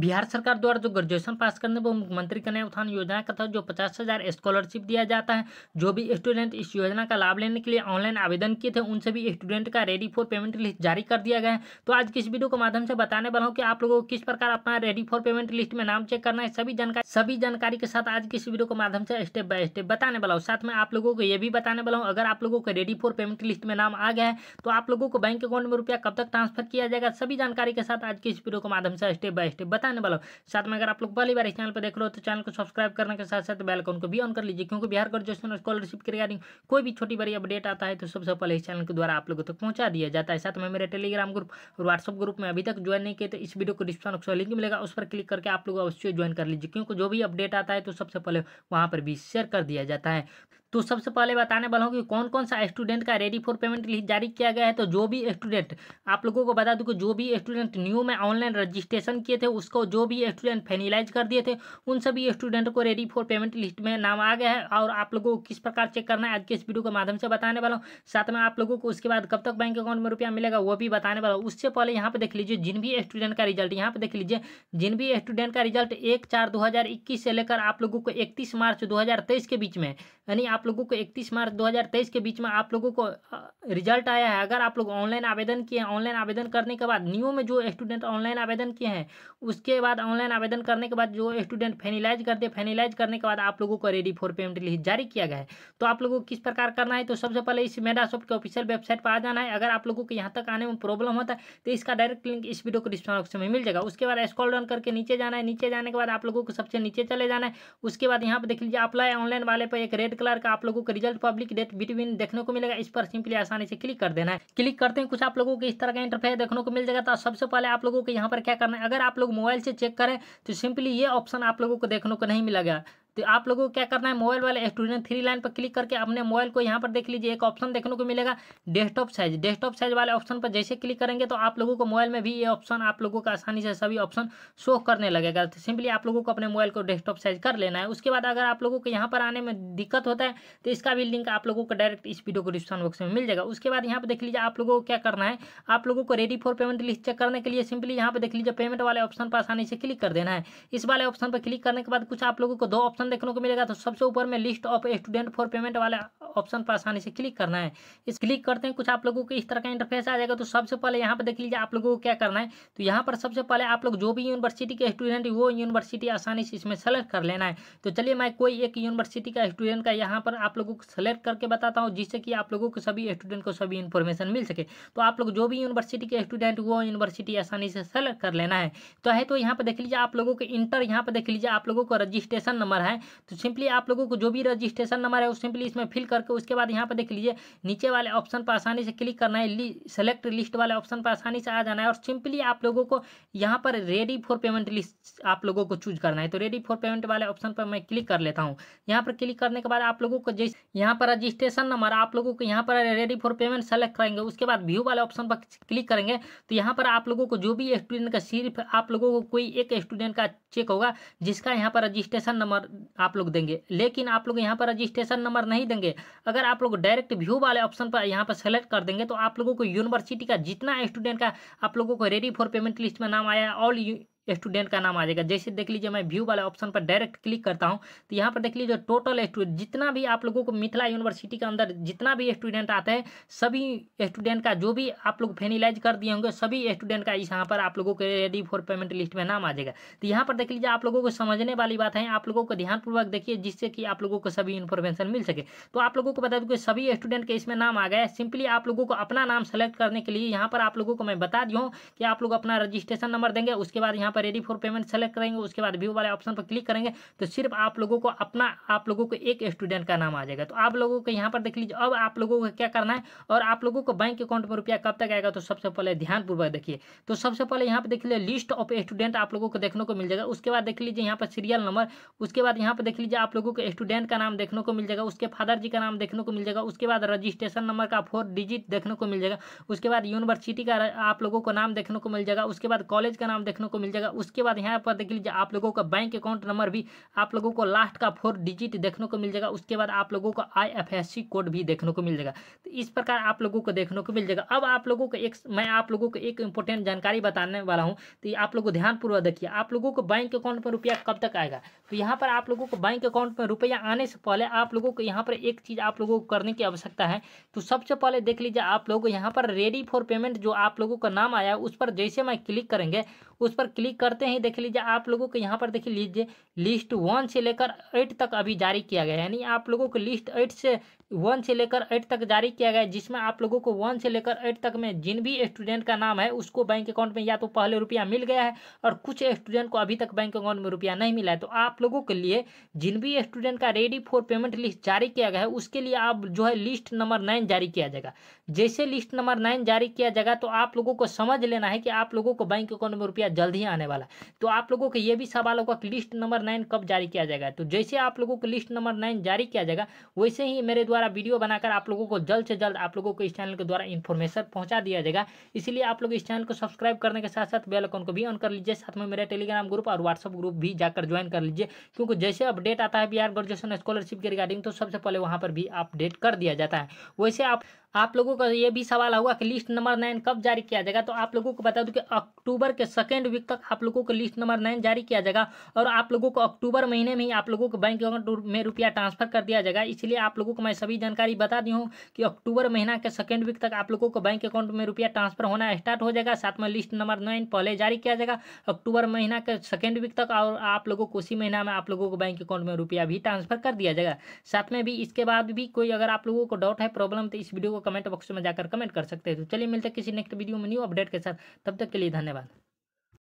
बिहार सरकार द्वारा जो ग्रेजुएशन पास करने वो मुख्यमंत्री कन्या उत्थान योजना का था जो पचास हज़ार स्कॉलरशिप दिया जाता है जो भी स्टूडेंट इस योजना का लाभ लेने के लिए ऑनलाइन आवेदन किए थे उन सभी स्टूडेंट का रेडी फॉर पेमेंट लिस्ट जारी कर दिया गया है तो आज किस वीडियो के माध्यम से बताने वाला हूँ कि आप लोगों को किस प्रकार अपना रेडी फॉर पेमेंट लिस्ट में नाम चेक करना है सभी जानकारी सभी जानकारी के साथ आज किस वीडियो के माध्यम से स्टेप बाय स्टेप बताने वाला हूँ साथ में आप लोगों को ये भी बताने वाला हूँ अगर आप लोगों को रेडी फॉर पेमेंट लिस्ट में नाम आ गया है तो आप लोगों को बैंक अकाउंट में रुपया कब तक ट्रांसफर किया जाएगा सभी जानकारी के साथ आज किस वीडियो के माध्यम से स्टेप बाय स्टेप बता बताने वाला हूँ साथ में अगर आप लोग पहली बार इस चैनल पर देख रहे हो तो चैनल को सब्सक्राइब करने के साथ साथ बेलकॉन को भी ऑन कर लीजिए क्योंकि बिहार ग्रेजुएशन स्कॉलरशिप के रिगार्डिंग कोई भी छोटी बड़ी अपडेट आता है तो सबसे सब पहले इस चैनल के द्वारा आप लोगों तक तो पहुँचा दिया जाता है साथ में मेरे टेलीग्राम ग्रुप और व्हाट्सअप ग्रुप में अभी तक ज्वाइन नहीं किया तो इस वीडियो को डिस्क्रिप्शन बॉक्स में लिंक मिलेगा उस पर क्लिक करके आप लोग अवश्य ज्वाइन कर लीजिए क्योंकि जो भी अपडेट आता है तो सबसे पहले वहाँ पर भी शेयर कर दिया जाता है तो सबसे पहले बताने वाला हूँ कि कौन कौन सा स्टूडेंट का रेडी फॉर पेमेंट लिस्ट जारी किया गया है तो जो भी स्टूडेंट आप लोगों को बता दूँ कि जो भी स्टूडेंट न्यू में ऑनलाइन रजिस्ट्रेशन किए थे उसको जो भी स्टूडेंट फाइनलाइज कर दिए थे उन सभी स्टूडेंट को रेडी फॉर पेमेंट लिस्ट में नाम आ गया है और आप लोगों को किस प्रकार चेक करना है आज के इस वीडियो के माध्यम से बताने वाला हूँ साथ में आप लोगों को उसके बाद कब तक बैंक अकाउंट में रुपया मिलेगा वो भी बताने वाला हूँ उससे पहले यहाँ पर देख लीजिए जिन भी स्टूडेंट का रिजल्ट यहाँ पर देख लीजिए जिन भी स्टूडेंट का रिजल्ट एक चार दो से लेकर आप लोगों को इकतीस मार्च दो के बीच में यानी आप लोगों को 31 मार्च 2023 के बीच में आप लोगों को रिजल्ट आया है अगर आप लोग ऑनलाइन आवेदन किए हैं ऑनलाइन आवेदन करने के बाद नियो में जो स्टूडेंट ऑनलाइन आवेदन किए हैं उसके बाद ऑनलाइन आवेदन करने के बाद जो स्टूडेंट फेनिलाइज करते हैं फेनिलाइज करने के बाद आप लोगों को रेडी फॉर पेमेंट लिस्ट जारी किया गया है तो आप लोगों को किस प्रकार करना है तो सबसे पहले इस मेडासॉफ्ट के ऑफिशियल वेबसाइट पर आ जाना है अगर आप लोगों को यहाँ तक आने में प्रॉब्लम होता है तो इसका डायरेक्ट लिंक इस वीडियो को डिस्क्रिप्शन बॉक्स में मिल जाएगा उसके बाद स्कॉल डाउन करके नीचे जाना है नीचे जाने के बाद आप लोगों को सबसे नीचे चले जाना है उसके बाद यहाँ पर देख लीजिए अप्लाई ऑनलाइन वाले पर एक रेड कलर का आप लोगों को रिजल्ट पब्लिक डेट बिटवीन देखने को मिलेगा इस पर सिंपली आसानी से क्लिक कर देना है क्लिक करते हैं कुछ आप लोगों को इस तरह का इंटरफेस देखने को मिल जाएगा तो सबसे पहले आप लोगों को यहाँ पर क्या करना है अगर आप लोग मोबाइल से चेक करें तो सिंपली ये ऑप्शन आप लोगों को देखने को नहीं मिलेगा तो आप लोगों को क्या करना है मोबाइल वाले स्टूडेंट थ्री लाइन पर क्लिक करके अपने मोबाइल को यहाँ पर देख लीजिए एक ऑप्शन देखने को मिलेगा डेस्कटॉप साइज डेस्कटॉप साइज वाले ऑप्शन पर जैसे क्लिक करेंगे तो आप लोगों को मोबाइल में भी ये ऑप्शन आप लोगों का आसानी से सभी ऑप्शन शो करने लगेगा तो सिंपली आप लोगों को अपने मोबाइल को डेस्कटॉप साइज कर लेना है उसके बाद अगर आप लोगों को यहाँ पर आने में दिक्कत होता है तो इसका भी लिंक आप लोगों को डायरेक्ट इस वीडियो को डिस्क्रिप्शन बॉक्स में मिल जाएगा उसके बाद यहाँ पर देख लीजिए आप लोगों को क्या करना है आप लोगों को ready for payment list check करने के लिए सिंपली यहाँ पर देख लीजिए पेमेंट वाले ऑप्शन पर आसानी से क्लिक कर देना है इस वाले ऑप्शन पर क्लिक करने के बाद कुछ आप लोगों को दो ऑप्शन ऑप्शन देखने को मिलेगा तो सबसे ऊपर में list of student for payment वाला ऑप्शन पर आसानी से क्लिक करना है इस क्लिक करते हैं कुछ आप लोगों को इस तरह का इंटरफेस आ जाएगा तो सबसे पहले यहाँ पर देख लीजिए आप लोगों को क्या करना है तो यहाँ पर सबसे पहले आप लोग जो भी यूनिवर्सिटी के स्टूडेंट वो यूनिवर्सिटी आसानी से इसमें सेलेक्ट कर लेना है तो चलिए मैं कोई एक यूनिवर्सिटी का स्टूडेंट का यहाँ पर आप लोगों को सेलेक्ट करके बताता हूँ जिससे कि आप लोगों को सभी स्टूडेंट को सभी इन्फॉर्मेशन मिल सके तो आप लोग जो भी यूनिवर्सिटी के स्टूडेंट वो यूनिवर्सिटी आसानी से सेलेक्ट कर लेना है तो है तो यहाँ पर देख लीजिए आप लोगों के इंटर यहाँ पर देख लीजिए आप लोगों को रजिस्ट्रेशन नंबर है तो सिंपली आप लोगों को जो भी रजिस्ट्रेशन नंबर है वो सिंपली इसमें फिल कर करके उसके बाद यहाँ पर देख लीजिए नीचे वाले ऑप्शन पर आसानी से क्लिक करना है सेलेक्ट लिस्ट वाले ऑप्शन पर आसानी से आ जाना है और सिंपली आप लोगों को यहाँ पर रेडी फॉर पेमेंट लिस्ट आप लोगों को चूज करना है तो रेडी फॉर पेमेंट वाले ऑप्शन पर मैं क्लिक कर लेता हूँ यहाँ पर क्लिक करने के बाद आप लोगों को जैसे यहाँ पर रजिस्ट्रेशन नंबर आप लोगों को यहाँ पर रेडी फॉर पेमेंट सेलेक्ट करेंगे उसके बाद व्यू वाले ऑप्शन पर क्लिक करेंगे तो यहाँ पर आप लोगों को जो भी स्टूडेंट का सिर्फ आप लोगों को कोई एक स्टूडेंट का चेक होगा जिसका यहाँ पर रजिस्ट्रेशन नंबर आप लोग देंगे लेकिन आप लोग यहाँ पर रजिस्ट्रेशन नंबर नहीं देंगे अगर आप लोग डायरेक्ट व्यू वाले ऑप्शन पर यहाँ पर सेलेक्ट कर देंगे तो आप लोगों को यूनिवर्सिटी का जितना स्टूडेंट का आप लोगों को रेडी फॉर पेमेंट लिस्ट में नाम आया ऑल स्टूडेंट का नाम आ जाएगा जैसे देख लीजिए मैं व्यू वाले ऑप्शन पर डायरेक्ट क्लिक करता हूँ तो यहाँ पर देख लीजिए टोटल स्टूडेंट जितना भी आप लोगों को मिथिला यूनिवर्सिटी के अंदर जितना भी स्टूडेंट आते हैं सभी स्टूडेंट का जो भी आप लोग फेनिलाइज कर दिए होंगे सभी स्टूडेंट का इस यहाँ पर आप लोगों के रेडी फॉर पेमेंट लिस्ट में नाम आ जाएगा तो यहाँ पर देख लीजिए आप लोगों को समझने वाली बात है आप लोगों को ध्यानपूर्वक देखिए जिससे कि आप लोगों को सभी इन्फॉर्मेशन मिल सके तो आप लोगों को बता दूँ कि सभी स्टूडेंट के इसमें नाम आ गया सिंपली आप लोगों को अपना नाम सेलेक्ट करने के लिए यहाँ पर आप लोगों को मैं बता दी हूँ कि आप लोग अपना रजिस्ट्रेशन नंबर देंगे उसके बाद यहाँ पर रेडी फॉर पेमेंट सेलेक्ट करेंगे उसके बाद व्यू वाले ऑप्शन पर क्लिक करेंगे तो सिर्फ आप लोगों को अपना आप लोगों को एक स्टूडेंट का नाम आ जाएगा तो आप लोगों को यहाँ पर देख लीजिए अब आप लोगों को क्या करना है और आप लोगों को बैंक अकाउंट में रुपया कब तक आएगा तो सबसे पहले ध्यानपूर्वक देखिए तो सबसे पहले यहाँ पर देख लीजिए लिस्ट ऑफ स्टूडेंट आप लोगों को देखने को मिल जाएगा उसके बाद देख लीजिए यहाँ पर सीरियल नंबर उसके बाद यहाँ पर देख लीजिए आप लोगों को स्टूडेंट का नाम देखने को मिल जाएगा उसके फादर जी का नाम देखने को मिल जाएगा उसके बाद रजिस्ट्रेशन नंबर का फोर डिजिट देखने को मिल जाएगा उसके बाद यूनिवर्सिटी का आप लोगों को नाम देखने को मिल जाएगा उसके बाद कॉलेज का नाम देखने को मिल जाएगा जाएगा उसके बाद यहाँ पर देख लीजिए आप लोगों का बैंक अकाउंट नंबर भी आप लोगों को लास्ट का फोर डिजिट देखने को मिल जाएगा उसके बाद आप लोगों का आई कोड भी देखने को मिल जाएगा तो इस प्रकार आप लोगों को देखने को मिल जाएगा अब आप लोगों को एक मैं आप लोगों को एक इंपॉर्टेंट जानकारी बताने वाला हूँ तो आप लोग ध्यानपूर्वक देखिए आप लोगों को बैंक अकाउंट में रुपया कब तक आएगा तो यहाँ पर आप लोगों को बैंक अकाउंट में रुपया आने से पहले आप लोगों को यहाँ पर एक चीज़ आप लोगों को करने की आवश्यकता है तो सबसे पहले देख लीजिए आप लोग यहाँ पर रेडी फॉर पेमेंट जो आप लोगों का नाम आया उस पर जैसे मैं क्लिक करेंगे उस पर क्लिक जारी करते हैं देख लीजिए आप लोगों को यहाँ पर देख लीजिए लिस्ट वन से लेकर एट तक अभी जारी किया गया है यानी आप लोगों को लिस्ट एट से वन से लेकर एट तक जारी किया गया है जिसमें आप लोगों को वन से लेकर एट तक में जिन भी स्टूडेंट का नाम है उसको बैंक अकाउंट में या तो पहले रुपया मिल गया है और कुछ स्टूडेंट को अभी तक बैंक अकाउंट में रुपया नहीं मिला है तो आप लोगों के लिए जिन भी स्टूडेंट का रेडी फॉर पेमेंट लिस्ट जारी किया गया है उसके लिए आप जो है लिस्ट नंबर नाइन जारी किया जाएगा जैसे लिस्ट नंबर नाइन जारी किया जाएगा तो आप लोगों को समझ लेना है कि आप लोगों को बैंक अकाउंट में रुपया जल्द ही आने होने वाला है तो आप लोगों के ये भी सवाल होगा कि लिस्ट नंबर नाइन कब जारी किया जाएगा तो जैसे आप लोगों को लिस्ट नंबर नाइन जारी किया जाएगा वैसे ही मेरे द्वारा वीडियो बनाकर आप लोगों को जल्द से जल्द आप लोगों को इस चैनल के द्वारा इन्फॉर्मेशन पहुँचा दिया जाएगा इसलिए आप लोग इस चैनल को सब्सक्राइब करने के साथ साथ बेलकॉन को भी ऑन कर लीजिए साथ में मेरा टेलीग्राम ग्रुप और व्हाट्सअप ग्रुप भी जाकर ज्वाइन कर लीजिए क्योंकि जैसे अपडेट आता है बिहार ग्रेजुएशन स्कॉलरशिप के रिगार्डिंग तो सबसे पहले वहाँ पर भी अपडेट कर दिया जाता है वैसे आप आप लोगों का ये भी सवाल होगा कि लिस्ट नंबर नाइन कब जारी किया जाएगा तो आप लोगों को बता दूं कि अक्टूबर के सेकेंड वीक तक आप लोगों को लिस्ट नंबर नाइन जारी किया जाएगा और आप लोगों को अक्टूबर महीने में ही आप लोगों को बैंक अकाउंट में रुपया ट्रांसफर कर दिया जाएगा इसलिए आप लोगों को मैं सभी जानकारी बता दी हूँ कि अक्टूबर महीना के सेकेंड वीक तक आप लोगों को बैंक अकाउंट में रुपया ट्रांसफर होना स्टार्ट हो जाएगा साथ में लिस्ट नंबर नाइन पहले जारी किया जाएगा अक्टूबर महीना के सेकेंड वीक तक और आप लोगों को उसी महीना में आप लोगों को बैंक अकाउंट में रुपया भी ट्रांसफर कर दिया जाएगा साथ में भी इसके बाद भी कोई अगर आप लोगों को डाउट है प्रॉब्लम तो इस वीडियो को कमेंट बॉक्स में जाकर कमेंट कर सकते हैं तो चलिए मिलते हैं किसी नेक्स्ट वीडियो में न्यू अपडेट के साथ तब तक के लिए धन्यवाद